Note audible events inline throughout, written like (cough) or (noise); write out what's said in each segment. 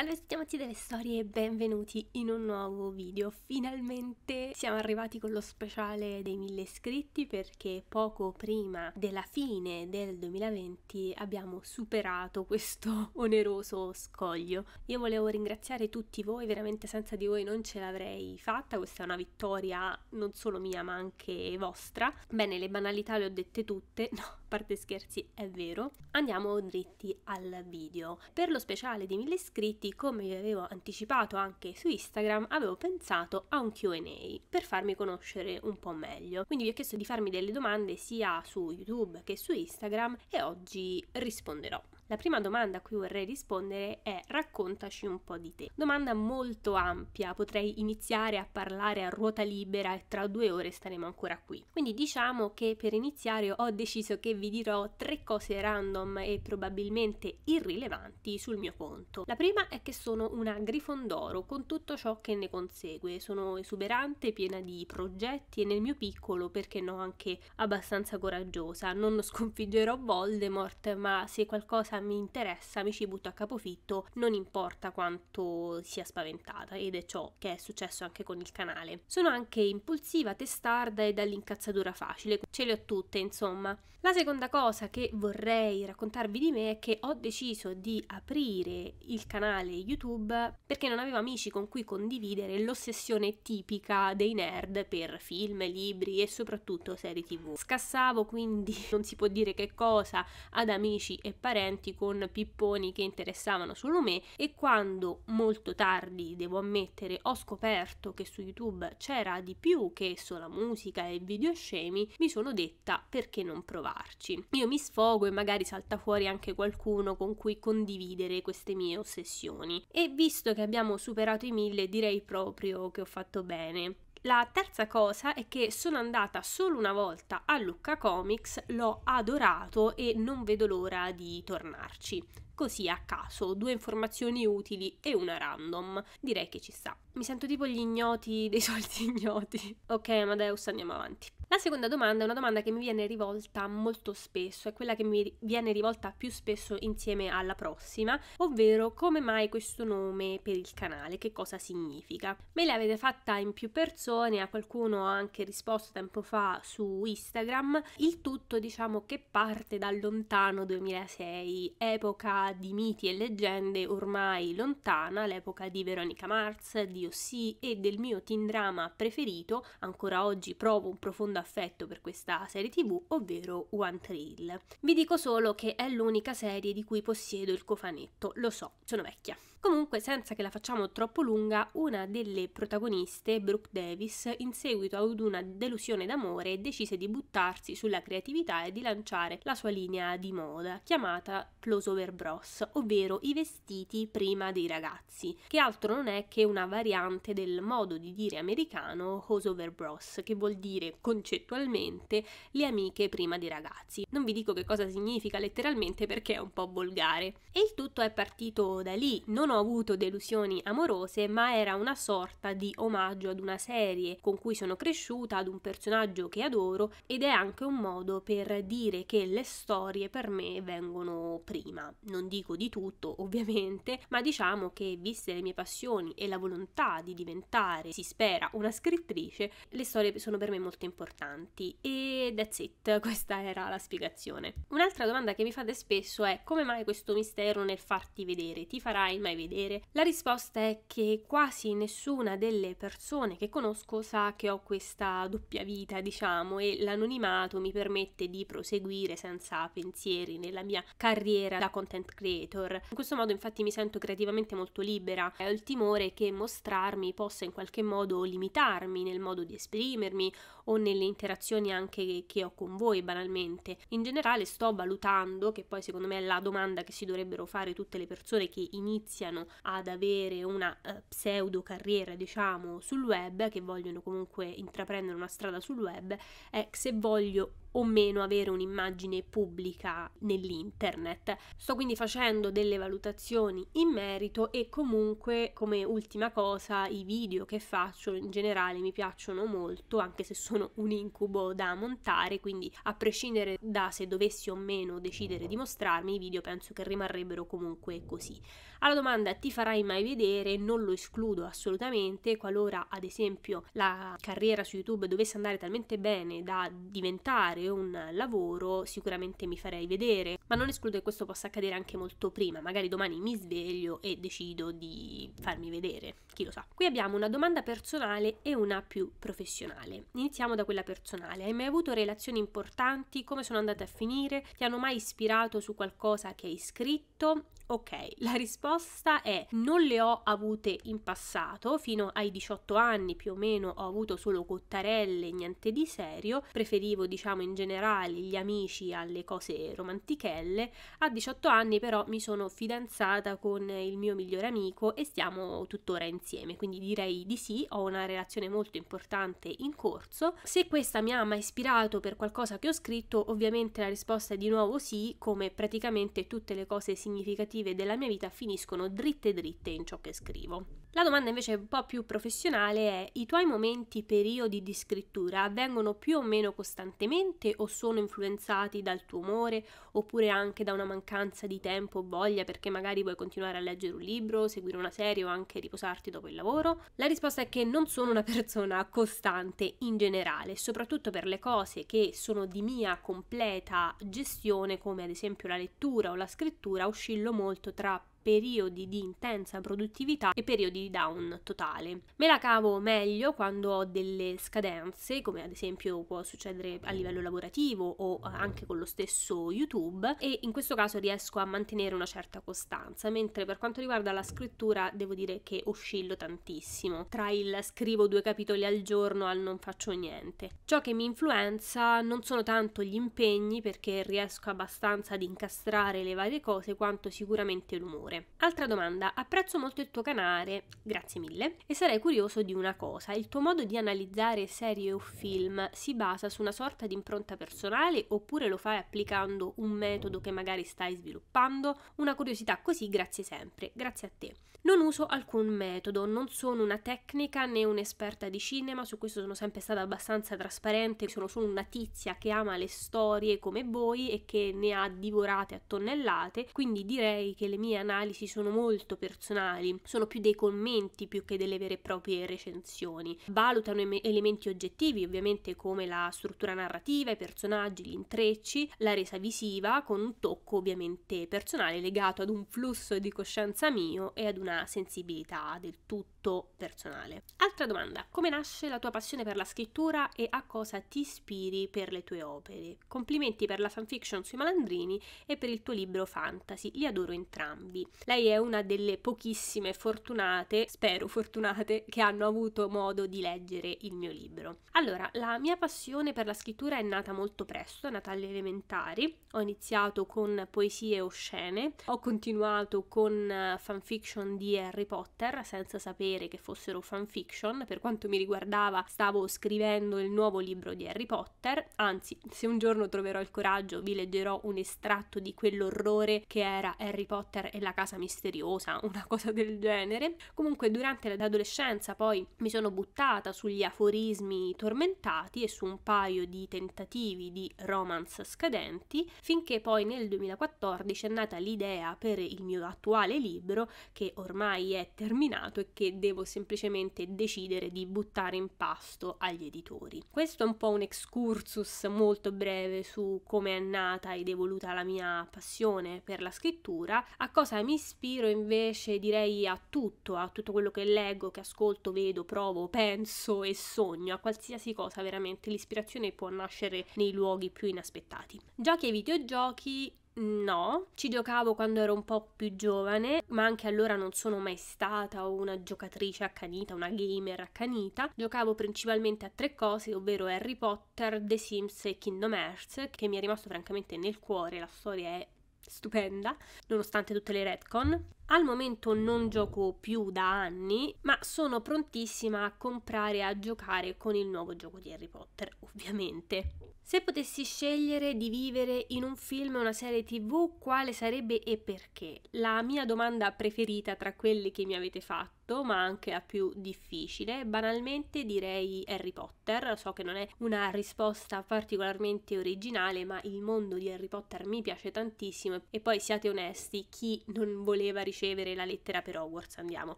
Salve a tutti amati delle storie e benvenuti in un nuovo video. Finalmente siamo arrivati con lo speciale dei 1000 iscritti perché poco prima della fine del 2020 abbiamo superato questo (laughs) oneroso scoglio. Io volevo ringraziare tutti voi, veramente senza di voi non ce l'avrei fatta, questa è una vittoria non solo mia ma anche vostra. Bene, le banalità le ho dette tutte, (laughs) no, a parte scherzi, è vero. Andiamo dritti al video. Per lo speciale dei 1000 iscritti infatti, come vi avevo anticipato anche su Instagram, avevo pensato a un QA per farmi conoscere un po' meglio. Quindi vi ho chiesto di farmi delle domande sia su YouTube che su Instagram e oggi risponderò. La prima domanda a cui vorrei rispondere è raccontaci un po' di te. Domanda molto ampia, potrei iniziare a parlare a ruota libera e tra due ore staremo ancora qui. Quindi diciamo che per iniziare ho deciso che vi dirò tre cose random e probabilmente irrilevanti sul mio conto. La prima è che sono una grifondoro con tutto ciò che ne consegue, sono esuberante, piena di progetti e nel mio piccolo, perché no, anche abbastanza coraggiosa. Non sconfiggerò Voldemort, ma se qualcosa mi interessa, mi ci butto a capofitto, non importa quanto sia spaventata ed è ciò che è successo anche con il canale. Sono anche impulsiva, testarda e dall'incazzatura facile, ce le ho tutte insomma. La seconda cosa che vorrei raccontarvi di me è che ho deciso di aprire il canale YouTube perché non avevo amici con cui condividere l'ossessione tipica dei nerd per film, libri e soprattutto serie tv. Scassavo quindi (laughs) non si può dire che cosa ad amici e parenti avanti con pipponi che interessavano solo me e quando molto tardi, devo ammettere, ho scoperto che su YouTube c'era di più che sola musica e video scemi, mi sono detta perché non provarci. Io mi sfogo e magari salta fuori anche qualcuno con cui condividere queste mie ossessioni. E visto che abbiamo superato i mille, direi proprio che ho fatto bene. La terza cosa è che sono andata solo una volta a Lucca Comics, l'ho adorato e non vedo l'ora di tornarci così a caso, due informazioni utili e una random. Direi che ci sta. Mi sento tipo gli ignoti (laughs) dei soliti ignoti. Ok, Amadeus, andiamo avanti. La seconda domanda è una domanda che mi viene rivolta molto spesso, è quella che mi viene rivolta più spesso insieme alla prossima, ovvero come mai questo nome per il canale, che cosa significa. Me l'avete fatta in più persone, a qualcuno ho anche risposto tempo fa su Instagram, il tutto diciamo che parte dal lontano 2006, epoca di miti e leggende ormai lontana, l'epoca di Veronica Mars, di Ossì e del mio teen drama preferito, ancora oggi provo un profondo affetto per questa serie tv, ovvero One Trail. Vi dico solo che è l'unica serie di cui possiedo il cofanetto, lo so, sono vecchia. Comunque, senza che la facciamo troppo lunga, una delle protagoniste, Brooke Davis, in seguito ad una delusione d'amore, decise di buttarsi sulla creatività e di lanciare la sua linea di moda, chiamata Closover Bros cross, ovvero i vestiti prima dei ragazzi, che altro non è che una variante del modo di dire americano over bros, che vuol dire concettualmente le amiche prima dei ragazzi. Non vi dico che cosa significa letteralmente perché è un po' volgare. E il tutto è partito da lì, non ho avuto delusioni amorose, ma era una sorta di omaggio ad una serie con cui sono cresciuta, ad un personaggio che adoro ed è anche un modo per dire che le storie per me vengono prima. Non dico di tutto ovviamente, ma diciamo che viste le mie passioni e la volontà di diventare, si spera, una scrittrice, le storie sono per me molto importanti e that's it, (laughs) questa era la spiegazione. Un'altra domanda che mi fate spesso è come mai questo mistero nel farti vedere, ti farai mai vedere? La risposta è che quasi nessuna delle persone che conosco sa che ho questa doppia vita, diciamo, e l'anonimato mi permette di proseguire senza pensieri nella mia carriera da content creator. In questo modo infatti mi sento creativamente molto libera e ho il timore che mostrarmi possa in qualche modo limitarmi nel modo di esprimermi o nelle interazioni anche che ho con voi banalmente. In generale sto valutando, che poi secondo me è la domanda che si dovrebbero fare tutte le persone che iniziano ad avere una uh, pseudo carriera diciamo sul web, che vogliono comunque intraprendere una strada sul web, è se voglio o meno avere un'immagine pubblica nell'internet. Sto quindi facendo delle valutazioni in merito e comunque come ultima cosa i video che faccio in generale mi piacciono molto anche se sono un incubo da montare quindi a prescindere da se dovessi o meno decidere di mostrarmi i video penso che rimarrebbero comunque così. Alla domanda ti farai mai vedere non lo escludo assolutamente qualora ad esempio la carriera su YouTube dovesse andare talmente bene da diventare e un lavoro, sicuramente mi farei vedere, ma non escludo che questo possa accadere anche molto prima, magari domani mi sveglio e decido di farmi vedere, chi lo sa. Qui abbiamo una domanda personale e una più professionale. Iniziamo da quella personale. Hai mai avuto relazioni importanti? Come sono andate a finire? Ti hanno mai ispirato su qualcosa che hai scritto? Ok, la risposta è non le ho avute in passato, fino ai 18 anni più o meno ho avuto solo cottarelle, niente di serio, preferivo diciamo in generale gli amici alle cose romantichelle. A 18 anni però mi sono fidanzata con il mio migliore amico e stiamo tuttora insieme, quindi direi di sì, ho una relazione molto importante in corso. Se questa mi ha mai ispirato per qualcosa che ho scritto, ovviamente la risposta è di nuovo sì, come praticamente tutte le cose significative della mia vita finiscono dritte dritte in ciò che scrivo. La domanda invece un po' più professionale è i tuoi momenti, periodi di scrittura avvengono più o meno costantemente o sono influenzati dal tuo umore oppure anche da una mancanza di tempo o voglia perché magari vuoi continuare a leggere un libro, seguire una serie o anche riposarti dopo il lavoro? La risposta è che non sono una (laughs) persona costante in generale, soprattutto per le cose che sono di mia completa gestione come ad esempio la lettura o la scrittura, oscillo molto tra periodi di intensa produttività e periodi di down totale. Me la cavo meglio quando ho delle scadenze, come ad esempio può succedere a livello lavorativo o eh, anche con lo stesso YouTube e in questo caso riesco a mantenere una certa costanza, mentre per quanto riguarda la scrittura devo dire che oscillo tantissimo, tra il scrivo due capitoli al giorno al non faccio niente. Ciò che mi influenza non sono tanto gli impegni perché riesco abbastanza ad incastrare le varie cose quanto sicuramente l'umore persone. Altra domanda, apprezzo molto il tuo canale, grazie mille, e sarei curioso di una cosa, il tuo modo di analizzare serie o film si basa su una sorta di impronta personale oppure lo fai applicando un metodo che magari stai sviluppando? Una curiosità così, grazie sempre, grazie a te. Non uso alcun metodo, non sono una tecnica né un'esperta di cinema, su questo sono sempre stata abbastanza trasparente, sono solo una tizia che ama le storie come voi e che ne ha divorate a tonnellate, quindi direi che le mie analisi analisi sono molto personali, sono più dei commenti più che delle vere e proprie recensioni. Valutano em- elementi oggettivi, ovviamente come la struttura narrativa, i personaggi, gli intrecci, la resa visiva, con un tocco ovviamente personale legato ad un flusso di coscienza mio e ad una sensibilità del tutto personale. Altra domanda, come nasce la tua passione per la scrittura e a cosa ti ispiri per le tue opere? Complimenti per la fanfiction sui malandrini e per il tuo libro fantasy, li adoro entrambi. Lei è una delle pochissime fortunate, spero fortunate, che hanno avuto modo di leggere il mio libro. Allora, la mia passione per la scrittura è nata molto presto, è nata alle elementari. Ho iniziato con poesie o scene, ho continuato con eh, fanfiction di Harry Potter senza sapere che fossero fanfiction, per quanto mi riguardava stavo scrivendo il nuovo libro di Harry Potter, anzi se un giorno troverò il coraggio vi leggerò un estratto di quell'orrore che era Harry Potter e la casa misteriosa, una cosa del genere. Comunque durante l'adolescenza poi mi sono buttata sugli aforismi tormentati e su un paio di tentativi di romance scadenti, finché poi nel 2014 è nata l'idea per il mio attuale libro che ormai è terminato e che devo semplicemente decidere di buttare in pasto agli editori. Questo è un po' un excursus molto breve su come è nata ed evoluta la mia passione per la scrittura, a cosa mi mi ispiro invece direi a tutto, a tutto quello che leggo, che ascolto, vedo, provo, penso e sogno, a qualsiasi cosa veramente. L'ispirazione può nascere nei luoghi più inaspettati. Giochi e videogiochi No, ci giocavo quando ero un po' più giovane, ma anche allora non sono mai stata una giocatrice accanita, una gamer accanita. Giocavo principalmente a tre cose, ovvero Harry Potter, The Sims e Kingdom Hearts, che mi è rimasto francamente nel cuore, la storia è stupenda, nonostante tutte le retcon. Al momento non gioco più da anni, ma sono prontissima a comprare e a giocare con il nuovo gioco di Harry Potter, ovviamente. Se potessi scegliere di vivere in un film o una serie tv, quale sarebbe e perché? La mia domanda preferita tra quelle che mi avete fatto fatto, ma anche la più difficile. Banalmente direi Harry Potter, so che non è una risposta particolarmente originale, ma il mondo di Harry Potter mi piace tantissimo e poi siate onesti, chi non voleva ricevere la lettera per Hogwarts andiamo.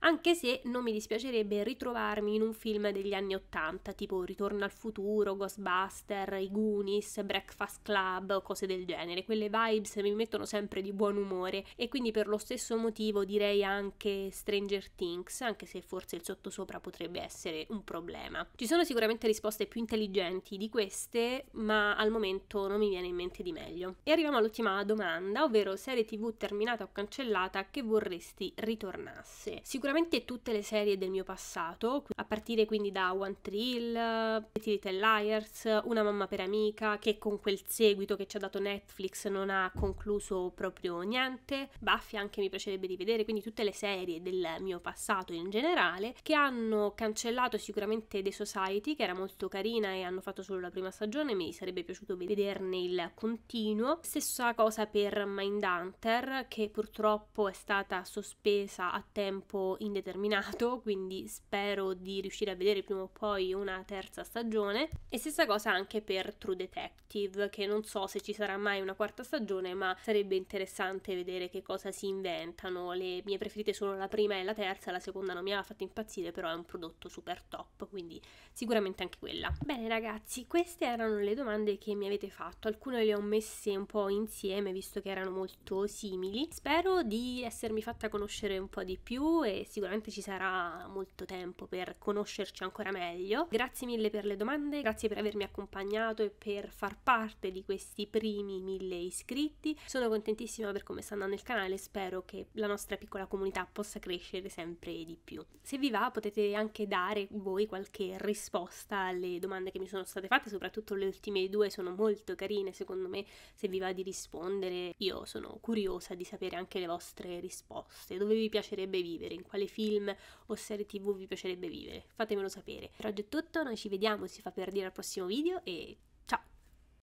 Anche se non mi dispiacerebbe ritrovarmi in un film degli anni 80, tipo Ritorno al futuro, Ghostbuster, I Goonies, Breakfast Club, cose del genere. Quelle vibes mi mettono sempre di buon umore e quindi per lo stesso motivo direi anche Stranger Things Linux, anche se forse il sottosopra potrebbe essere un problema. Ci sono sicuramente risposte più intelligenti di queste, ma al momento non mi viene in mente di meglio. E arriviamo all'ultima domanda, ovvero serie TV terminata o cancellata che vorresti ritornasse. Sicuramente tutte le serie del mio passato, a partire quindi da One Thrill, Petty Little Liars, Una mamma per amica, che con quel seguito che ci ha dato Netflix non ha concluso proprio niente. Buffy anche mi piacerebbe rivedere, quindi tutte le serie del mio passato passato in generale, che hanno cancellato sicuramente The Society, che era molto carina e hanno fatto solo la prima stagione, mi sarebbe piaciuto vederne il continuo. Stessa cosa per Mindhunter, che purtroppo è stata sospesa a tempo indeterminato, (laughs) quindi spero di riuscire a vedere prima o poi una terza stagione. E stessa cosa anche per True Detective, che non so se ci sarà mai una quarta stagione, ma sarebbe interessante vedere che cosa si inventano. Le mie preferite sono la prima e la terza, la seconda non mi aveva fatto impazzire, però è un prodotto super top, quindi sicuramente anche quella. Bene ragazzi, queste erano le domande che mi avete fatto, alcune le ho messe un po' insieme visto che erano molto simili. Spero di essermi fatta conoscere un po' di più e sicuramente ci sarà molto tempo per conoscerci ancora meglio. Grazie mille per le domande, grazie per avermi accompagnato e per far parte di questi primi mille iscritti. Sono contentissima per come sta andando il canale, spero che la nostra piccola comunità possa crescere sempre sempre di più. Se vi va potete anche dare voi qualche risposta alle domande che mi sono state fatte, soprattutto le ultime due sono molto carine secondo me, se vi va di rispondere io sono curiosa di sapere anche le vostre risposte, dove vi piacerebbe vivere, in quale film o serie tv vi piacerebbe vivere, fatemelo sapere. Per oggi è tutto, noi ci vediamo, si fa per dire al prossimo video e ciao!